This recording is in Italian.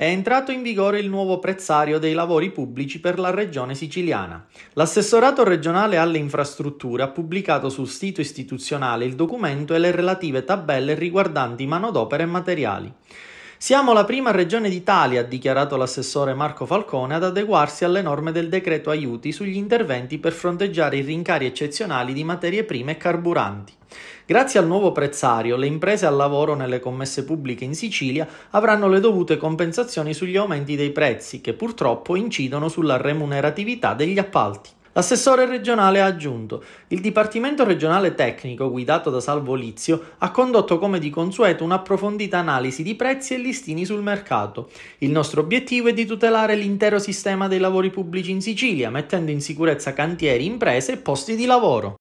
È entrato in vigore il nuovo prezzario dei lavori pubblici per la regione siciliana. L'assessorato regionale alle infrastrutture ha pubblicato sul sito istituzionale il documento e le relative tabelle riguardanti manodopera e materiali. Siamo la prima regione d'Italia, ha dichiarato l'assessore Marco Falcone, ad adeguarsi alle norme del decreto aiuti sugli interventi per fronteggiare i rincari eccezionali di materie prime e carburanti. Grazie al nuovo prezzario, le imprese al lavoro nelle commesse pubbliche in Sicilia avranno le dovute compensazioni sugli aumenti dei prezzi, che purtroppo incidono sulla remuneratività degli appalti. L'assessore regionale ha aggiunto: Il Dipartimento regionale tecnico, guidato da Salvo Lizio, ha condotto come di consueto un'approfondita analisi di prezzi e listini sul mercato. Il nostro obiettivo è di tutelare l'intero sistema dei lavori pubblici in Sicilia, mettendo in sicurezza cantieri, imprese e posti di lavoro.